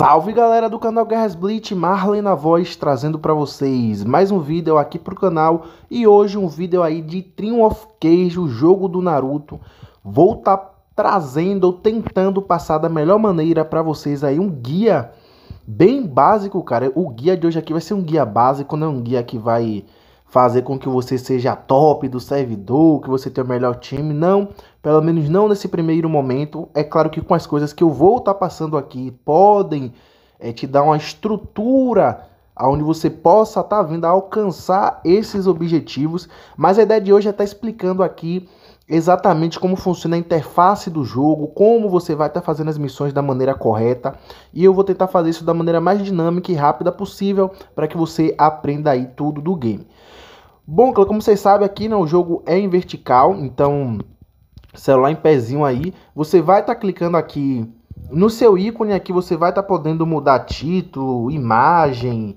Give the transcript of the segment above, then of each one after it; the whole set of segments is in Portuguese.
Salve galera do canal Guerras Blitz, Marlene na voz trazendo para vocês mais um vídeo aqui pro canal e hoje um vídeo aí de Triumph of Cage, o jogo do Naruto. Vou tá trazendo ou tentando passar da melhor maneira para vocês aí um guia bem básico, cara. O guia de hoje aqui vai ser um guia básico, não é um guia que vai fazer com que você seja top do servidor, que você tenha o melhor time, não pelo menos não nesse primeiro momento. É claro que com as coisas que eu vou estar tá passando aqui podem é, te dar uma estrutura aonde você possa estar tá vindo a alcançar esses objetivos, mas a ideia de hoje é estar tá explicando aqui exatamente como funciona a interface do jogo, como você vai estar tá fazendo as missões da maneira correta, e eu vou tentar fazer isso da maneira mais dinâmica e rápida possível para que você aprenda aí tudo do game. Bom, como vocês sabem aqui, né, o jogo é em vertical, então celular em pezinho aí, você vai estar tá clicando aqui no seu ícone aqui você vai estar tá podendo mudar título, imagem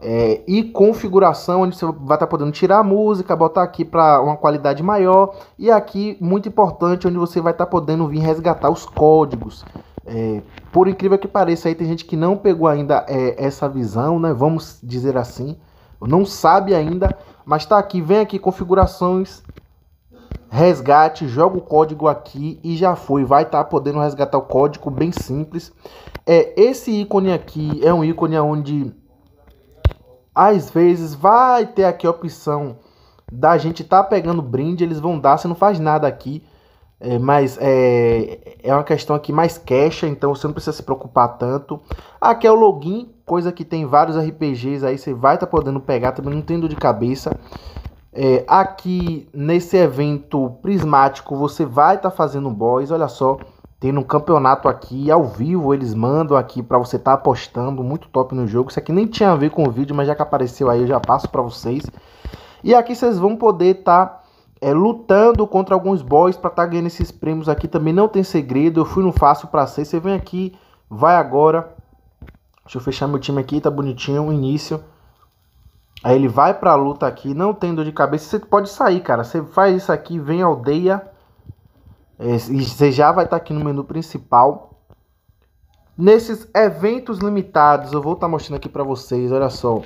é, e configuração, onde você vai estar tá podendo tirar a música, botar aqui para uma qualidade maior e aqui muito importante onde você vai estar tá podendo vir resgatar os códigos. É, por incrível que pareça, aí tem gente que não pegou ainda é, essa visão, né? Vamos dizer assim, não sabe ainda, mas está aqui, vem aqui configurações resgate, joga o código aqui e já foi. Vai estar tá podendo resgatar o código bem simples. É, esse ícone aqui é um ícone onde às vezes vai ter aqui a opção da gente tá pegando brinde, eles vão dar, você não faz nada aqui. É, mas é, é uma questão aqui mais cash, então você não precisa se preocupar tanto. Aqui é o login, coisa que tem vários RPGs aí, você vai estar tá podendo pegar, também não tendo de cabeça. É, aqui nesse evento prismático você vai estar tá fazendo boys, olha só, tem um campeonato aqui ao vivo, eles mandam aqui para você estar tá apostando, muito top no jogo. Isso aqui nem tinha a ver com o vídeo, mas já que apareceu aí eu já passo para vocês. E aqui vocês vão poder estar tá, é, lutando contra alguns boys para estar tá ganhando esses prêmios aqui também. Não tem segredo, eu fui no fácil para ser. Você vem aqui, vai agora. Deixa eu fechar meu time aqui, tá bonitinho o início. Aí ele vai pra luta aqui, não tem dor de cabeça. Você pode sair, cara. Você faz isso aqui, vem aldeia. É, e você já vai estar tá aqui no menu principal. Nesses eventos limitados, eu vou estar tá mostrando aqui para vocês, olha só.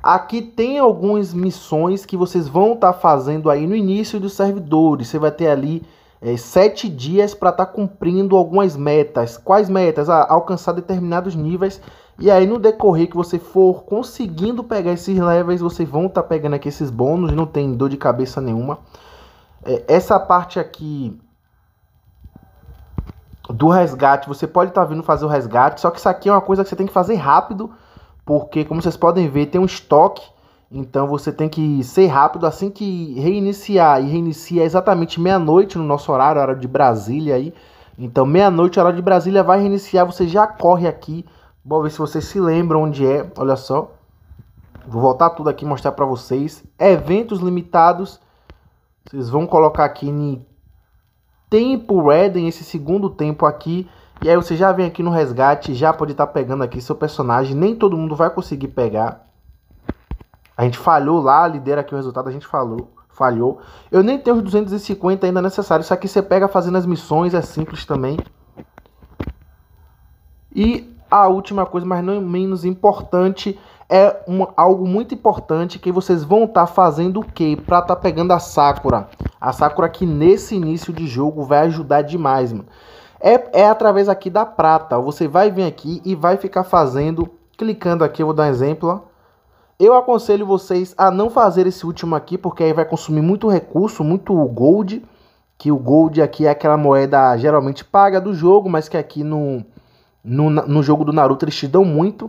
Aqui tem algumas missões que vocês vão estar tá fazendo aí no início dos servidores. Você vai ter ali é, sete dias para estar tá cumprindo algumas metas. Quais metas? Ah, alcançar determinados níveis e aí no decorrer que você for conseguindo pegar esses levels, vocês vão estar tá pegando aqui esses bônus, não tem dor de cabeça nenhuma. É, essa parte aqui do resgate, você pode estar tá vindo fazer o resgate, só que isso aqui é uma coisa que você tem que fazer rápido, porque como vocês podem ver, tem um estoque, então você tem que ser rápido assim que reiniciar, e reinicia exatamente meia-noite no nosso horário, horário de Brasília aí. Então meia-noite, horário de Brasília, vai reiniciar, você já corre aqui Vou ver se vocês se lembram onde é. Olha só. Vou voltar tudo aqui mostrar para vocês. Eventos limitados. Vocês vão colocar aqui em tempo Eden, esse segundo tempo aqui. E aí você já vem aqui no resgate, já pode estar tá pegando aqui seu personagem. Nem todo mundo vai conseguir pegar. A gente falhou lá, lidera aqui o resultado, a gente falou, falhou. Eu nem tenho os 250 ainda necessários. Isso aqui você pega fazendo as missões, é simples também. E a última coisa, mas não menos importante, é um, algo muito importante que vocês vão estar tá fazendo o que para estar tá pegando a Sakura. A Sakura que nesse início de jogo vai ajudar demais, mano. É, é através aqui da prata. Você vai vir aqui e vai ficar fazendo, clicando aqui, eu vou dar um exemplo. Eu aconselho vocês a não fazer esse último aqui, porque aí vai consumir muito recurso, muito gold. Que o gold aqui é aquela moeda geralmente paga do jogo, mas que aqui no no, no jogo do Naruto eles te dão muito.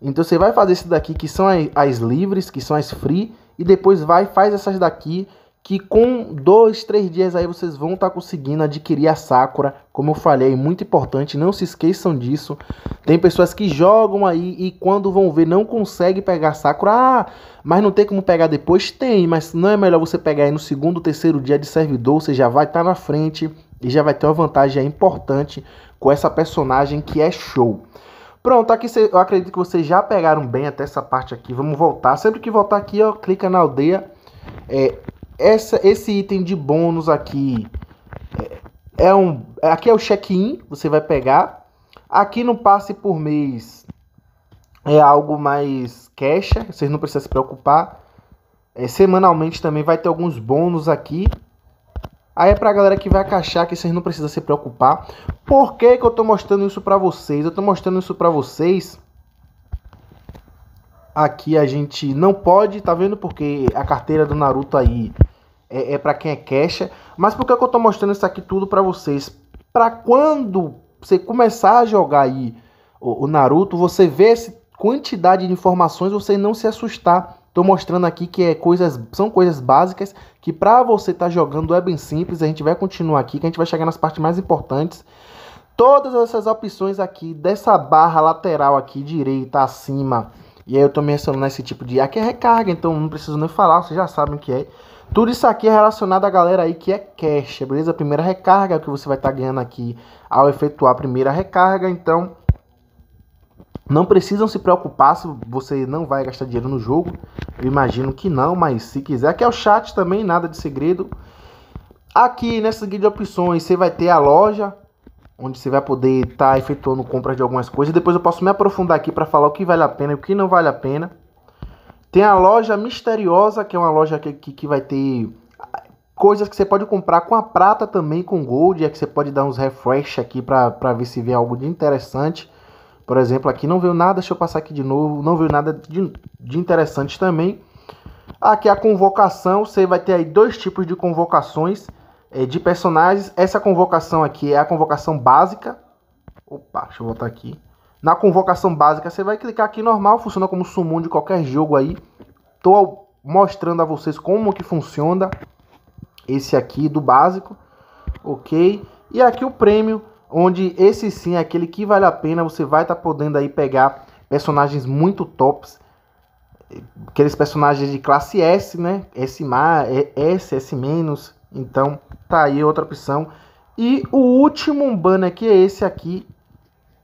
Então você vai fazer esse daqui, que são as livres, que são as free, e depois vai faz essas daqui que com dois, três dias aí vocês vão estar tá conseguindo adquirir a Sakura. Como eu falei, muito importante, não se esqueçam disso. Tem pessoas que jogam aí e quando vão ver não consegue pegar a Sakura. Ah, mas não tem como pegar depois? Tem, mas não é melhor você pegar aí no segundo, terceiro dia de servidor, você já vai estar tá na frente e já vai ter uma vantagem importante com essa personagem que é show. Pronto, aqui eu acredito que vocês já pegaram bem até essa parte aqui. Vamos voltar. Sempre que voltar aqui, ó, clica na aldeia. É, essa, esse item de bônus aqui é, é, um. Aqui é o check-in, você vai pegar. Aqui no passe por mês é algo mais caixa vocês não precisam se preocupar. É, semanalmente também vai ter alguns bônus aqui. Aí é pra galera que vai caixar que vocês não precisam se preocupar. Por que, que eu tô mostrando isso pra vocês? Eu tô mostrando isso pra vocês. Aqui a gente não pode, tá vendo? Porque a carteira do Naruto aí é, é para quem é caixa. Mas por que, que eu estou mostrando isso aqui tudo para vocês? Para quando você começar a jogar aí o, o Naruto, você vê essa quantidade de informações, você não se assustar. Estou mostrando aqui que é coisas, são coisas básicas que para você estar tá jogando é bem simples. A gente vai continuar aqui, que a gente vai chegar nas partes mais importantes. Todas essas opções aqui dessa barra lateral aqui direita acima. E aí eu estou mencionando esse tipo de aqui é recarga, então não preciso nem falar, vocês já sabem o que é. Tudo isso aqui é relacionado à galera aí que é cash, beleza? primeira recarga é o que você vai estar tá ganhando aqui ao efetuar a primeira recarga. Então, não precisam se preocupar se você não vai gastar dinheiro no jogo. Eu imagino que não, mas se quiser. Aqui é o chat também, nada de segredo. Aqui nessa guia de opções você vai ter a loja, onde você vai poder estar tá efetuando compras de algumas coisas. Depois eu posso me aprofundar aqui para falar o que vale a pena e o que não vale a pena. Tem a loja misteriosa, que é uma loja que, que, que vai ter coisas que você pode comprar com a prata também, com gold, é que você pode dar uns refresh aqui para ver se vê algo de interessante. Por exemplo, aqui não veio nada, deixa eu passar aqui de novo, não veio nada de, de interessante também. Aqui é a convocação, você vai ter aí dois tipos de convocações é, de personagens. Essa convocação aqui é a convocação básica. Opa, deixa eu voltar aqui. Na convocação básica, você vai clicar aqui normal, funciona como summon de qualquer jogo aí. Tô mostrando a vocês como que funciona esse aqui do básico, ok? E aqui o prêmio, onde esse sim é aquele que vale a pena, você vai estar tá podendo aí pegar personagens muito tops, aqueles personagens de classe S, né? S+, é, S, S-, então tá aí outra opção. E o último banner que é esse aqui,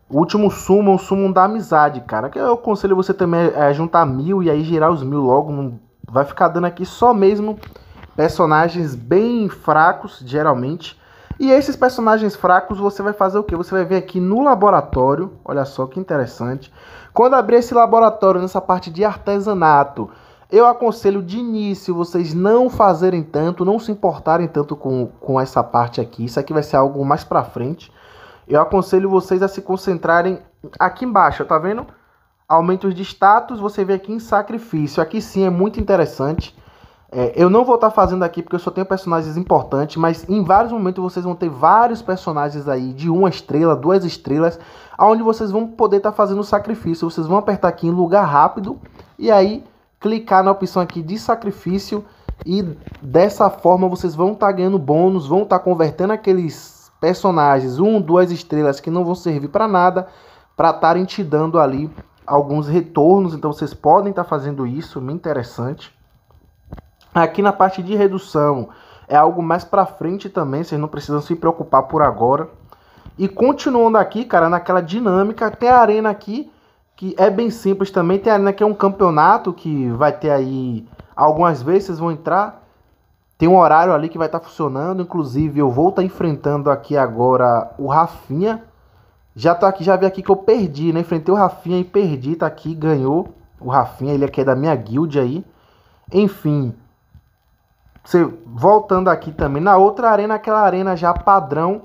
o último sumo é o sumo da amizade, cara. Que eu é aconselho você também a é, é juntar mil e aí girar os mil logo. Vai ficar dando aqui só mesmo personagens bem fracos, geralmente. E esses personagens fracos você vai fazer o que? Você vai vir aqui no laboratório. Olha só que interessante. Quando abrir esse laboratório nessa parte de artesanato, eu aconselho de início vocês não fazerem tanto, não se importarem tanto com, com essa parte aqui. Isso aqui vai ser algo mais pra frente eu aconselho vocês a se concentrarem aqui embaixo, tá vendo? Aumentos de status, você vê aqui em sacrifício. Aqui sim é muito interessante. É, eu não vou estar tá fazendo aqui porque eu só tenho personagens importantes, mas em vários momentos vocês vão ter vários personagens aí de uma estrela, duas estrelas, aonde vocês vão poder estar tá fazendo sacrifício. Vocês vão apertar aqui em lugar rápido e aí clicar na opção aqui de sacrifício e dessa forma vocês vão estar tá ganhando bônus, vão estar tá convertendo aqueles personagens, um, duas estrelas que não vão servir para nada, para estarem te dando ali alguns retornos. Então vocês podem estar tá fazendo isso, me interessante. Aqui na parte de redução é algo mais para frente também, vocês não precisam se preocupar por agora. E continuando aqui, cara, naquela dinâmica, tem a arena aqui que é bem simples também. Tem a arena que é um campeonato que vai ter aí algumas vezes, vocês vão entrar tem um horário ali que vai estar tá funcionando. Inclusive, eu vou estar tá enfrentando aqui agora o Rafinha. Já tô tá aqui, já vi aqui que eu perdi, né? Enfrentei o Rafinha e perdi, tá aqui, ganhou o Rafinha, ele aqui é, é da minha guild aí. Enfim, você voltando aqui também na outra arena, aquela arena já padrão,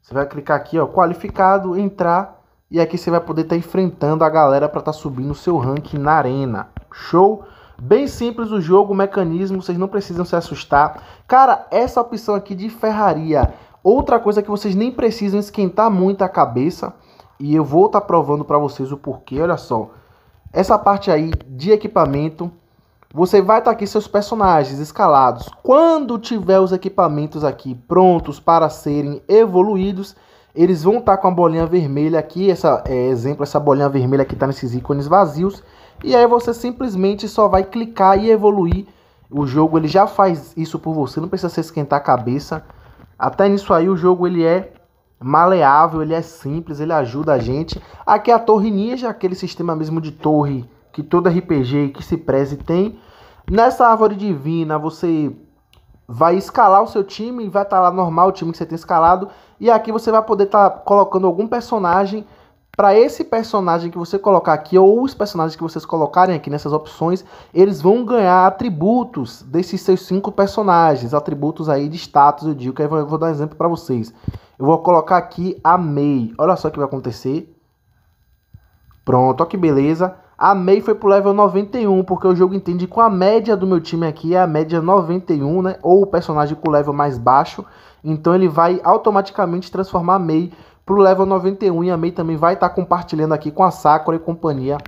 você vai clicar aqui, ó, qualificado, entrar e aqui você vai poder estar tá enfrentando a galera para estar tá subindo o seu ranking na arena. Show? Bem simples o jogo, o mecanismo, vocês não precisam se assustar. Cara, essa opção aqui de ferraria, outra coisa que vocês nem precisam esquentar muito a cabeça, e eu vou estar tá provando para vocês o porquê, olha só. Essa parte aí de equipamento, você vai estar tá aqui seus personagens escalados. Quando tiver os equipamentos aqui prontos para serem evoluídos, eles vão estar tá com a bolinha vermelha aqui, essa é, exemplo, essa bolinha vermelha que está nesses ícones vazios, e aí você simplesmente só vai clicar e evoluir. O jogo ele já faz isso por você, não precisa se esquentar a cabeça. Até nisso aí o jogo ele é maleável, ele é simples, ele ajuda a gente. Aqui é a Torre Ninja, aquele sistema mesmo de torre que todo RPG que se preze tem. Nessa árvore divina, você vai escalar o seu time, vai estar tá lá normal o time que você tem escalado, e aqui você vai poder estar tá colocando algum personagem para esse personagem que você colocar aqui, ou os personagens que vocês colocarem aqui nessas opções, eles vão ganhar atributos desses seus cinco personagens, atributos aí de status, eu digo, que aí eu vou dar um exemplo para vocês. Eu vou colocar aqui a May, olha só o que vai acontecer. Pronto, olha que beleza. A May foi pro level 91, porque o jogo entende com a média do meu time aqui, é a média 91, né? Ou o personagem com o level mais baixo. Então ele vai automaticamente transformar a May para o level 91 e a MEI também vai estar tá compartilhando aqui com a Sakura e companhia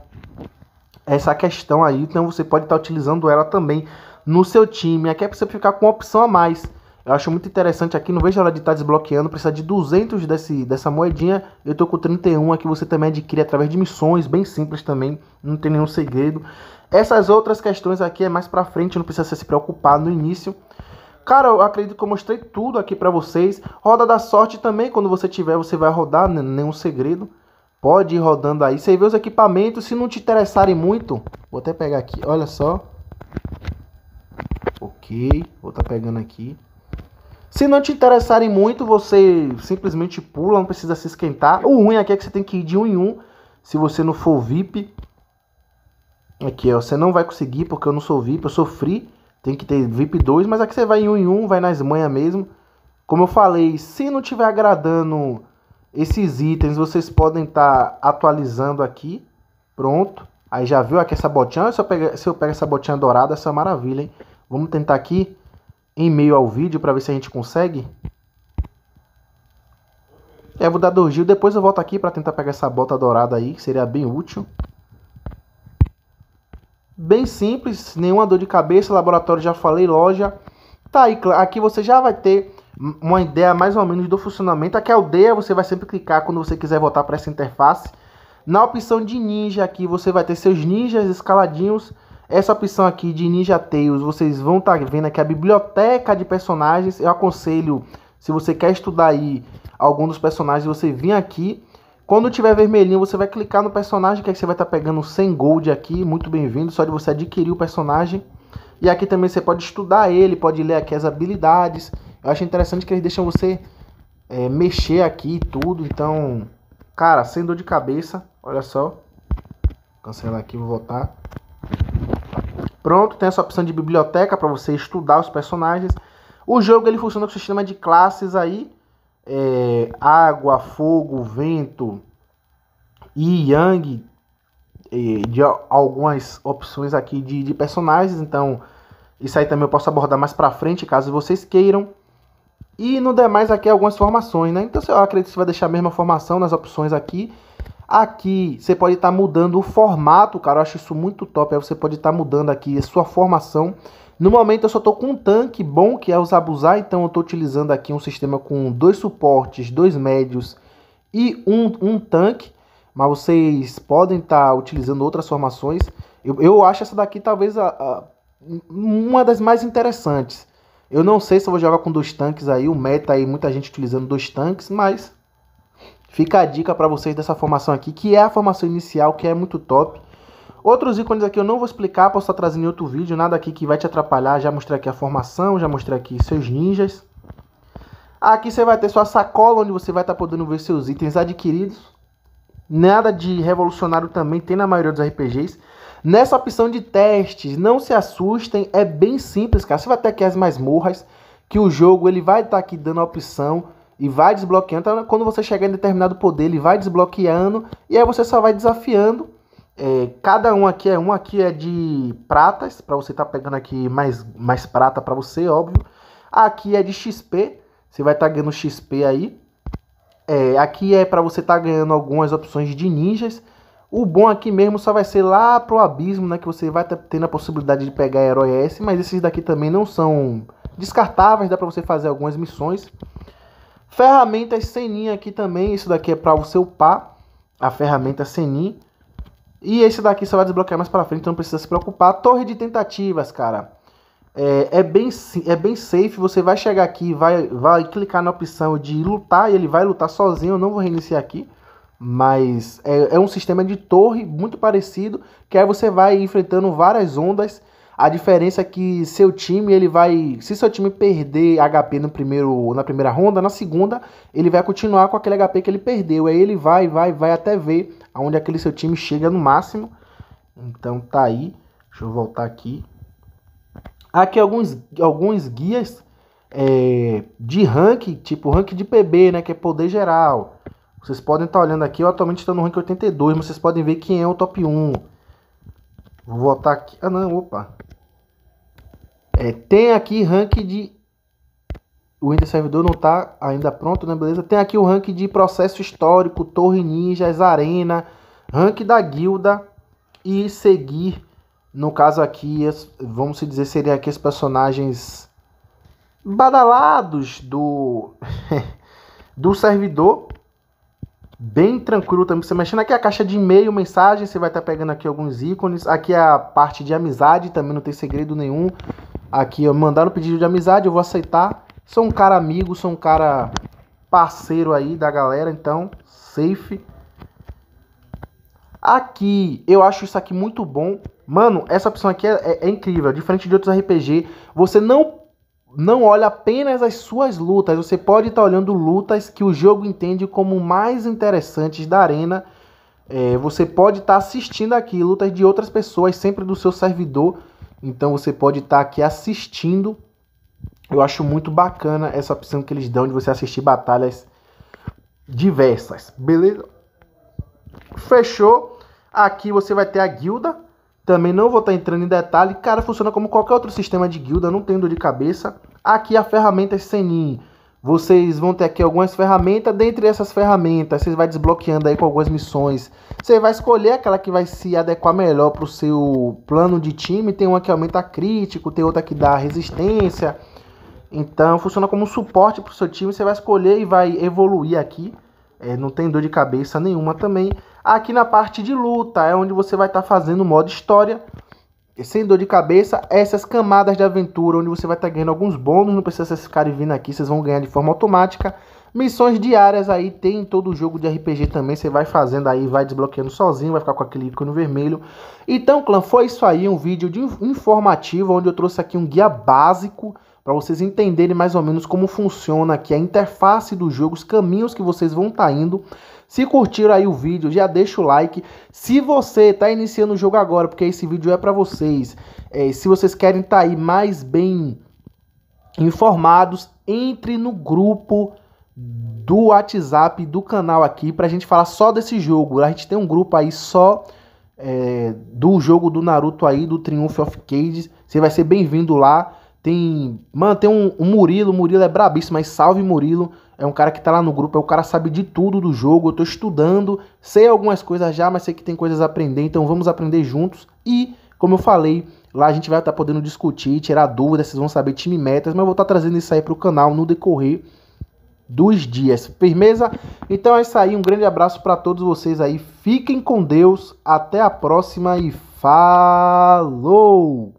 essa questão aí. Então você pode estar tá utilizando ela também no seu time. Aqui é para você ficar com uma opção a mais. Eu acho muito interessante aqui, não vejo a hora de estar tá desbloqueando, precisa de 200 desse, dessa moedinha, eu tô com 31 aqui, você também adquire através de missões, bem simples também, não tem nenhum segredo. Essas outras questões aqui é mais para frente, não precisa se preocupar no início. Cara, eu acredito que eu mostrei tudo aqui para vocês. Roda da sorte também, quando você tiver, você vai rodar, né? nenhum segredo. Pode ir rodando aí. Você vê os equipamentos, se não te interessarem muito. Vou até pegar aqui, olha só. Ok, vou tá pegando aqui. Se não te interessarem muito, você simplesmente pula, não precisa se esquentar. O ruim aqui é que você tem que ir de um em um. Se você não for VIP, aqui ó, você não vai conseguir porque eu não sou VIP, eu sou free. Tem que ter VIP 2, mas aqui você vai em um em um, vai nas manhas mesmo. Como eu falei, se não tiver agradando esses itens, vocês podem estar tá atualizando aqui. Pronto. Aí já viu aqui essa botinha. Se eu, pegar, se eu pego essa botinha dourada, essa é maravilha, hein? Vamos tentar aqui em meio ao vídeo para ver se a gente consegue. É, vou dar dois dias. Depois eu volto aqui para tentar pegar essa bota dourada aí, que seria bem útil. Bem simples, nenhuma dor de cabeça, laboratório já falei, loja. Tá aí, aqui você já vai ter uma ideia mais ou menos do funcionamento. Aqui é aldeia, você vai sempre clicar quando você quiser voltar para essa interface. Na opção de ninja aqui, você vai ter seus ninjas escaladinhos. Essa opção aqui de Ninja Tales, vocês vão estar tá vendo aqui a biblioteca de personagens. Eu aconselho, se você quer estudar aí algum dos personagens, você vir aqui quando tiver vermelhinho, você vai clicar no personagem, que, é que você vai estar tá pegando 100 gold aqui. Muito bem-vindo, só de você adquirir o personagem. E aqui também você pode estudar ele, pode ler aqui as habilidades. Eu acho interessante que eles deixam você é, mexer aqui e tudo. Então, cara, sem dor de cabeça, olha só. Cancelar aqui, vou voltar. Pronto, tem essa opção de biblioteca para você estudar os personagens. O jogo ele funciona com o sistema de classes aí é, água, fogo, vento e yang é, de algumas opções aqui de, de personagens. Então, isso aí também eu posso abordar mais pra frente, caso vocês queiram. E no demais aqui algumas formações, né? Então, eu acredito que você vai deixar a mesma formação nas opções aqui. Aqui você pode estar tá mudando o formato, cara. Eu acho isso muito top. Aí você pode estar tá mudando aqui a sua formação no momento eu só estou com um tanque bom, que é o Zabuzar, então eu estou utilizando aqui um sistema com dois suportes, dois médios e um, um tanque. Mas vocês podem estar tá utilizando outras formações. Eu, eu acho essa daqui talvez a, a, uma das mais interessantes. Eu não sei se eu vou jogar com dois tanques aí, o meta aí, muita gente utilizando dois tanques, mas fica a dica para vocês dessa formação aqui, que é a formação inicial, que é muito top. Outros ícones aqui eu não vou explicar, posso estar trazendo em outro vídeo, nada aqui que vai te atrapalhar. Já mostrei aqui a formação, já mostrei aqui seus ninjas. Aqui você vai ter sua sacola, onde você vai estar podendo ver seus itens adquiridos. Nada de revolucionário também tem na maioria dos RPGs. Nessa opção de testes, não se assustem, é bem simples, cara. Você vai ter aqui as masmorras, que o jogo ele vai estar aqui dando a opção e vai desbloqueando. Então, quando você chegar em determinado poder, ele vai desbloqueando e aí você só vai desafiando é, cada um aqui é um aqui é de pratas, para você estar tá pegando aqui mais, mais prata para você, óbvio. Aqui é de XP, você vai estar tá ganhando XP aí. É, aqui é para você estar tá ganhando algumas opções de ninjas. O bom aqui mesmo só vai ser lá pro abismo, né? Que você vai ter tá tendo a possibilidade de pegar herói S, mas esses daqui também não são descartáveis, dá para você fazer algumas missões. Ferramentas Senin aqui também, isso daqui é para você upar a ferramenta Senin. E esse daqui só vai desbloquear mais pra frente, então não precisa se preocupar. Torre de tentativas, cara. É, é, bem, é bem safe, você vai chegar aqui, vai, vai clicar na opção de lutar, e ele vai lutar sozinho, eu não vou reiniciar aqui. Mas é, é um sistema de torre muito parecido, que aí você vai enfrentando várias ondas. A diferença é que seu time, ele vai, se seu time perder HP no primeiro, na primeira ronda, na segunda, ele vai continuar com aquele HP que ele perdeu. Aí ele vai, vai, vai até ver aonde aquele seu time chega no máximo. Então tá aí. Deixa eu voltar aqui. Aqui alguns, alguns guias é, de ranking, tipo ranking de PB, né, que é poder geral. Vocês podem estar tá olhando aqui, eu atualmente estou no ranking 82, mas vocês podem ver quem é o top 1. Vou voltar aqui. Ah, não, opa. É, tem aqui ranking de o Winter Servidor não está ainda pronto, né? Beleza? Tem aqui o ranking de processo histórico, Torre Ninjas, Arena, ranking da guilda e seguir. No caso aqui, vamos se dizer, seriam aqui os personagens badalados do, do servidor. Bem tranquilo também. Você mexendo aqui a caixa de e-mail, mensagem, você vai estar tá pegando aqui alguns ícones. Aqui a parte de amizade, também não tem segredo nenhum. Aqui, ó, mandaram um pedido de amizade, eu vou aceitar Sou um cara amigo, sou um cara parceiro aí da galera, então safe. Aqui, eu acho isso aqui muito bom. Mano, essa opção aqui é, é, é incrível. É diferente de outros RPG, você não não olha apenas as suas lutas, você pode estar tá olhando lutas que o jogo entende como mais interessantes da arena. É, você pode estar tá assistindo aqui lutas de outras pessoas, sempre do seu servidor. Então você pode estar tá aqui assistindo eu acho muito bacana essa opção que eles dão de você assistir batalhas diversas, beleza? Fechou? Aqui você vai ter a guilda. Também não vou estar tá entrando em detalhe. Cara, funciona como qualquer outro sistema de guilda, não tem dor de cabeça. Aqui a ferramenta é Senin. Vocês vão ter aqui algumas ferramentas. Dentre essas ferramentas, vocês vai desbloqueando aí com algumas missões. Você vai escolher aquela que vai se adequar melhor para o seu plano de time. Tem uma que aumenta crítico, tem outra que dá resistência então funciona como um suporte para o seu time. Você vai escolher e vai evoluir aqui. É, não tem dor de cabeça nenhuma também. Aqui na parte de luta é onde você vai estar tá fazendo o modo história. Sem dor de cabeça, essas camadas de aventura, onde você vai estar tá ganhando alguns bônus, não precisa vocês ficarem vindo aqui, vocês vão ganhar de forma automática. Missões diárias aí tem em todo jogo de RPG também, você vai fazendo aí, vai desbloqueando sozinho, vai ficar com aquele ícone vermelho. Então, clã, foi isso aí, um vídeo de informativo onde eu trouxe aqui um guia básico para vocês entenderem mais ou menos como funciona aqui a interface do jogo, os caminhos que vocês vão estar tá indo. Se curtiram aí o vídeo, já deixa o like. Se você está iniciando o jogo agora, porque esse vídeo é para vocês, é, se vocês querem estar tá aí mais bem informados, entre no grupo do WhatsApp do canal aqui para a gente falar só desse jogo. A gente tem um grupo aí só é, do jogo do Naruto aí, do Triumph of Cages Você vai ser bem-vindo lá. Tem. Mano, tem um, um Murilo. O Murilo é brabíssimo, mas salve Murilo. É um cara que tá lá no grupo, é o cara sabe de tudo do jogo. Eu tô estudando, sei algumas coisas já, mas sei que tem coisas a aprender, então vamos aprender juntos. E, como eu falei, lá a gente vai estar tá podendo discutir, tirar dúvidas, vocês vão saber time metas, mas eu vou estar tá trazendo isso aí pro canal no decorrer dos dias. Firmeza? Então é isso aí, um grande abraço para todos vocês aí. Fiquem com Deus, até a próxima e falou!